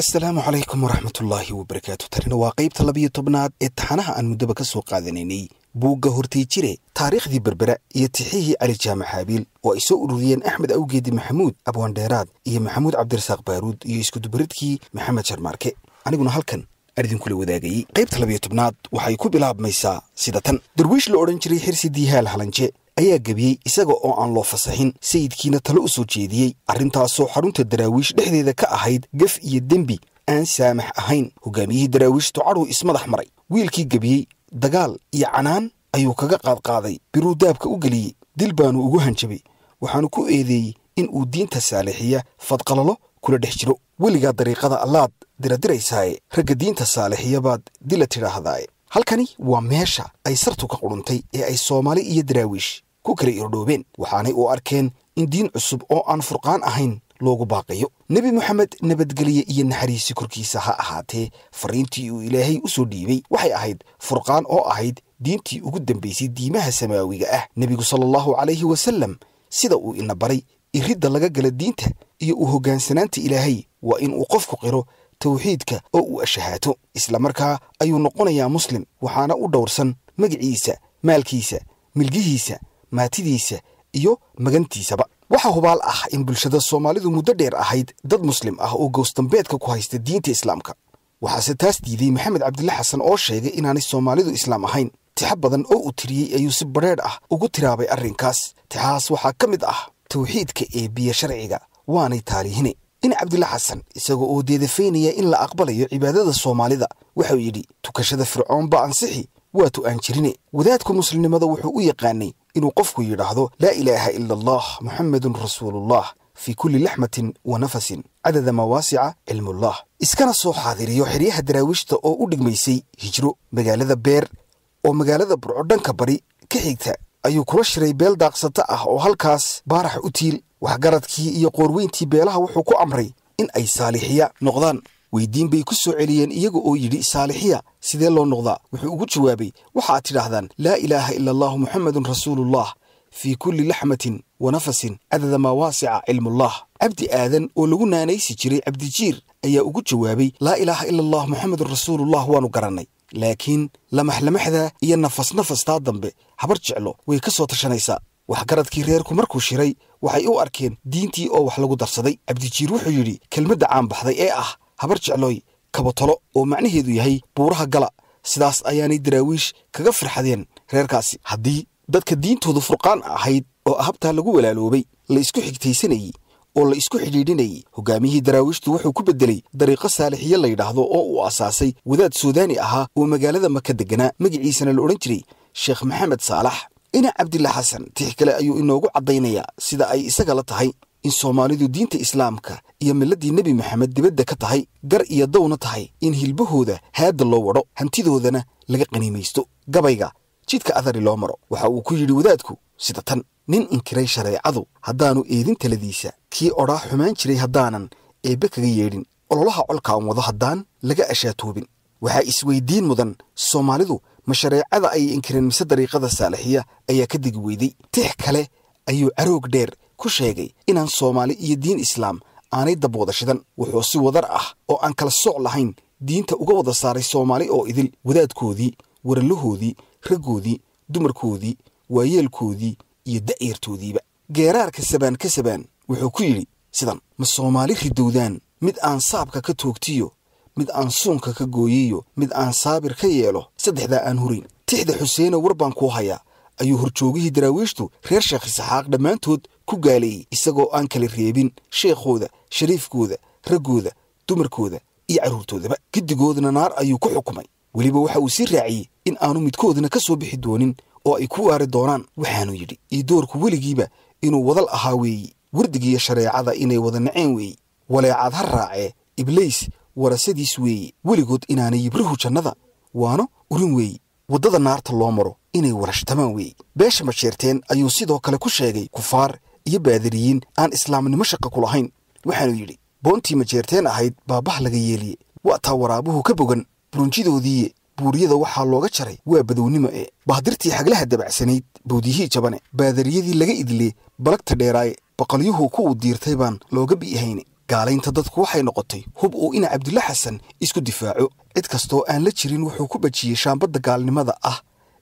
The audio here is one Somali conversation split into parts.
assalaamu calaykum waraxmatullaahi wabarakaatu tanina waa qaybta labiyo tobnaad ee taxanaha aan muddoba ka soo qaadanaynay buugga hortay jire taariikhdii berbera iyo tixihii cali jaamac haabiil oo ay soo ururiyeen axmed awgeedi maxamuud abwaan dheeraad iyo maxamuud cabdirasaaq baaruud iyo iskudubaridkii maxamed jarmaarke aniguna halkan adinkula wadaagayey qaybta labiyo tobnaad waxay ku bilaabmaysaa sida tan darwiish la odhan jiray xirsi diihaal halanje ayaa gebiyey isaga oo aan loo fasaxin sayidkiina talo u soo jeediyey arrintaasoo xarunta daraawiish dhexdeeda ka ahayd gef iyo dembi aan saamax ahayn hogaamiyihii daraawiish ducadhuu ismadax maray wiilkii gebiyey dagaal iyo canaan ayuu kaga qaadqaaday biruu daabka u geliyey dil baanu ugu hanjabay waxaanu ku eedeeyey in uu diinta saalixiya fadqalalo kula dhex jiro weligaa dariiqada allaad diradiraysaaye ragga diinta saalixiya baad dila tidhaahdaae halkani waa meesha ay sartu ka quruntay ee ay soomaali iyo daraawiish ku kala irdhoobeen waxaanay u arkeen in diin cusub oo aan furqaan ahayn loogu baaqayo nebi moxamed nabadgelye iyo naxariisi korkiisa ha ahaatee fariintii uu ilaahay u soo dhiibay waxay ahayd furqaan oo ahayd diintii ugu dambaysay diimaha samaawiga ah nebigu sala allahu calayhi wasallam sida uu ina baray iridda laga gala diinta iyo u hoggaansanaanta ilaahay waa in uu qofku qiro towxiidka oo uu ashahaato isla markaa ayuu noqonayaa muslim waxaana u dhowrsan magiciisa maalkiisa milgihiisa maatidiisa iyo magantiisaba waxaa hubaal ah in bulshada soomaalidu muddo dheer ahayd dad muslim ah oo goosdambeedka ku haysta diinta islaamka waxaase taas diiday maxamed cabdille xasan oo sheegay inaanay soomaalidu islaam ahayn tixo badan oo u tiriyey ayuu si badrheedh ah ugu tiraabay arrinkaas tixahaas waxaa ka mid ah towxiidka ee biyo sharciga waanay taarihine in cabdille xasan isagoo oo deedafaynaya in la aqbalayo cibaadada soomaalida waxauu yidhi tukashada fircoon ba ansixi waatu aan jirine wadaadka muslimnimada wuxuu u yaqaanay inuu qofku yidhaahdo laa ilaaha ila allah moxamedun rasuulullah fii kulli laxmatin wa nafasin cadada mawaasica cilmullah iskana soo xaadiriyo xeryaha daraawiishta oo u dhigmaysay hijro magaalada beer oo magaalada burco dhanka bari ka xigta ayuu kula shiray beel daaqsata ah oo halkaas baarax u tiil waxgaradkii iyo qoorweyntii beelaha wuxuu ku amray in ay saalixiya noqdaan weydiin bay ku soo celiyeen iyaga oo yidhi saalixiya sidee loo noqdaa wuxuu ugu jawaabay waxaad tidhaahdaan laa ilaaha ila allaahu muxamedun rasuuluullah fii kulli laxmatin wa nafasin cadada maa waasica cilmullah cabdi aadan oo lagu naanaysi jiray cabdijiir ayaa ugu jawaabay laa ilaaha ila allah muxamedun rasuuluullah waannu garannay laakiin lamaxlamaxda iyo nafas nafastaa dambe habar jeclo way ka soo tashanaysaa waxgaradkii reerku markuu shiray waxay u arkeen diintii oo wax lagu darsaday cabdijiir wuxuu yidhi kelmadda caanbaxday ee ah habar jeclooy kabatolo oo macnaheedu yahay buuraha gala sidaas ayaanay daraawiish kaga farxadeen reerkaasi haddii dadka diintoodu furqaan ahayd oo ahabtaa lagu walaaloobay la isku xigtaysanayey oo la isku xidhiidhinayey hogaamiyihii daraawiishtu wuxuu ku beddelay dariiqo saalixiye la yidhaahdo oo uu asaasay wadaad suudaani ahaa oo magaalada maka degganaa magiciisana la odhan jiray sheekh maxamed saalax ina cabdilla xasan tix kale ayuu inoogu caddaynayaa sida ay isaga la tahay in soomaalidu diinta islaamka iyo milladii nebi maxamed dibadda ka tahay gar iyo dawna tahay in hilbahooda haadda loo wadho hantidoodana laga qaniimaysto gabayga jidka adari loo maro waxa uu ku yidhi wadaadku sida tan nin inkiray shareecadu haddaanu eedin taladiisa kii odhaa xumaan jiray haddaanan eebbe kaga yeedhin ololaha colka aan wado haddaan laga ashaatoobin waxaa isweyddiin mudan soomaalidu ma shareecada ay inkireen mise dariiqada saalixiya ayaa ka degi weyday tix kale ayuu caroog dheer ku sheegay inaan soomaali iyo diin islaam aanay dabwada shidan wuxuu si wadar ah oo aan kala sooc lahayn diinta uga wada saaray soomaali oo idil wadaadkoodii warallahoodii raggoodii dumarkoodii waayeelkoodii iyo da'yartoodiiba geeraarka sabaan ka sabaan wuxuu ku yidhi sidan ma soomaali ridowdaan mid aan saabka ka toogtiyo mid aan suunka ka gooyiyo mid aan saabir ka yeelo saddexdaa aan hurayn tixda xuseeno war baan kuu hayaa ayuu horjoogihii daraawiishtu reer sheekh isaxaaq dhammaantood ku gaaleeyey isagoo aan kala reebin sheekhooda shariifkooda raggooda dumarkooda iyo caruurtoodaba giddigoodna naar ayuu ku xukumay weliba waxa uu sii raaciyey in aanu midkoodna ka soo bixi doonin oo ay ku waari doonaan waxaanu yidhi iyo doorku weligiiba inuu wadal ahaa weeyi wardigiiyo shareecada inay wada naceen weeyi waleecaad ha raacee ibliis warasadiis weeye weligood inaanay yibrahu jannada waano urin weeyi waddada naarta loo maro inay warashtamaan weeyi beesha masheerteen ayuu sidoo kale ku sheegay kufaar iyo baadiriyiin aan islaamnimo shaqa ku lahayn waxaanu yidhi boontii majeerteen ahayd baabah laga yeeliye waa taa waraabuhu ka bogan burunjidoodiiye buuriyada waxaa looga jaray waa badownimo ee bahdirtii xaglaha dabacsanayd bowdyihii jabane baadariyadii laga idle balagta dheeraaye baqalyuhu ku uu diirtay baan looga bi'ihayne gaalaynta dadku waxay noqotay hub uu ina cabdila xasan isku difaaco cid kastoo aan la jirin wuxuu ku bajiyey shaambadda gaalnimada ah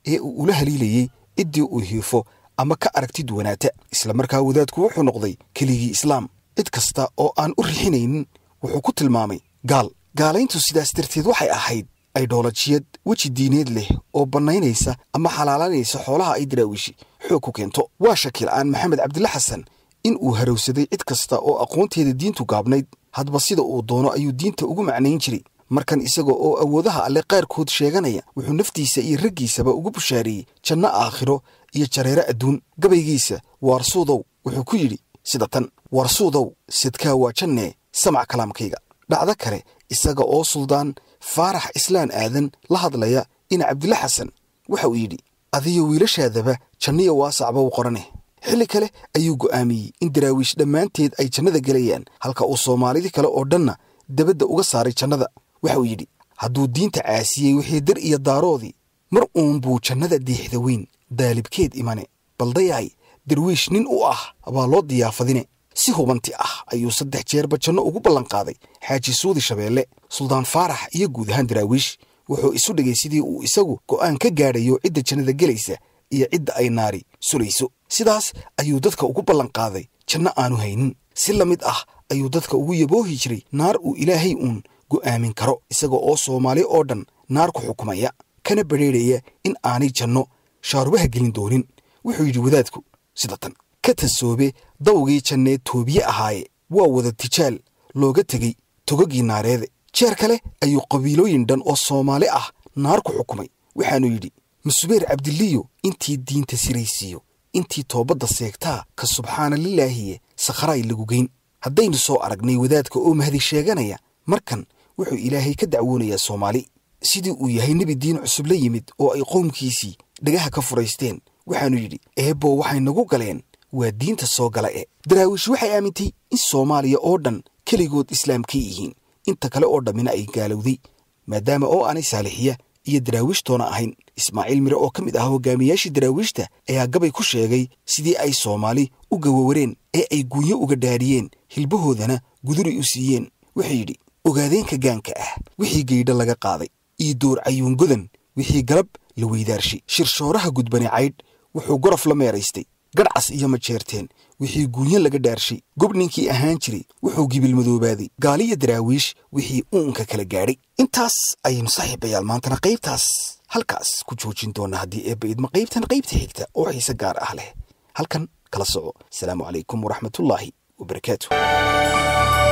ee uu ula haliilayey ciddii uu hiifo ama ka aragtid wanaata isla markaa wadaadku wuxuu noqday keligii islaam cid kasta oo aan u rixinaynin wuxuu ku tilmaamay gaal gaalayntu sidaas darteed waxay ahayd aydhoolajiyad weji diineed leh oo bannaynaysa ama xalaalanaysa xoolaha ay daraawiishi xoog ku keento waa shakila'aan maxamed cabdilla xasan in uu harowsaday cid kasta oo aqoonteeda diintu gaabnayd hadba sida uu doono ayuu diinta ugu macnayn jiray markan isaga oo awoodaha alle qaarkood sheeganaya wuxuu naftiisa iyo raggiisaba ugu bushaariyey janno aakhiro iyo jareero adduun gabaygiisa waarsuudow wuxuu ku yidhi sida tan waarsuudow sidkaa waa jannee samac kalaamkayga dhacdo kale isaga oo suldaan faarax islaan aadan la hadlaya ina cabdilla xasan waxa uu yidhi adiyo wiilashaadaba janniyo waasacba u qoraneh xilli kale ayuu go'aamiyey in daraawiish dhammaanteed ay jannada gelayaan halka uu soomaalidii kale oo dhanna dabadda uga saaray jannada waxauu yidhi hadduu diinta caasiyey wixii dar iyo daaroodii mar uun buu jannada diixda weyn daalibkeed imane baldayaay darwiish nin u ah baa loo diyaafadine si hubanti ah ayuu saddex jeerba janno ugu ballanqaaday xaaji suudi shabeelle suldaan faarax iyo guud ahaan daraawiish wuxuu isu dhigay sidii uu isagu go'aan ka gaadhayo cidda jannada gelaysa iyo cidda ay naari sulayso sidaas ayuu dadka ugu ballanqaaday janno aanu haynin si la mid ah ayuu dadka ugu yaboohi jiray naar uu ilaahay uun go'aamin karo isaga oo soomaali oo dhan naar ku xukumaya kana badrheeraya in aanay janno shaarubaha gelin doonin wuxuu yidhi wadaadku sida tan ka tasoobe dawgii jannee toobiye ahaaye waa wada tijaal looga tegey togogii naareede jeer kale ayuu qabiilooyin dhan oo soomaali ah naar ku xukumay waxaanuu yidhi masubeer cabdiliyo intii diinta siraysiiyo intii toobadda seegtaa ka subxaana lilaahiye sakharaay lagu geyn haddaynu soo aragnay wadaadka oo mahadi sheeganaya markan wuxuu ilaahay ka dacwoonayaa soomaali sidii uu yahay nebi diin cusub la yimid oo ay qowmkiisii dhagaha ka furaysteen waxaanu yidhi eebbo waxay nagu galeen waa diinta soo gala e daraawiish waxay aamintay in soomaaliya oo dhan keligood islaamkay yihiin inta kale oo dhammina ay gaalowday maadaama oo aanay saalixiya iyo daraawiishtoona ahayn ismaaciil mire oo ka mid ah hogaamiyaashii daraawiishta ayaa gabay ku sheegay sidii ay soomaali u gawawareen ee ay guunyo uga dhaadhiyeen hilbahoodana guduri u siiyeen wuxuu yidhi ogaadeenka gaanka ah wixii geydha laga qaaday iyo door cayuungodan wixii galab la weydaarshay shirshooraha gudbani caydh wuxuu gorof la meeraystay gadhcas iyoma jeerteen wixii guunyo laga dhaarshay gobninkii ahaan jiray wuxuu gibil madoobaaday gaaliyo daraawiish wixii uunka kala gaadhay intaas ayaynu saaxiibayaal maantana qaybtaas halkaas ku joojin doonaa haddii eebba idma qaybtan qaybta xigta oo xiise gaar ah leh halkan kala soco asalaamu calaykum waraxmatullaahi wabarakaatu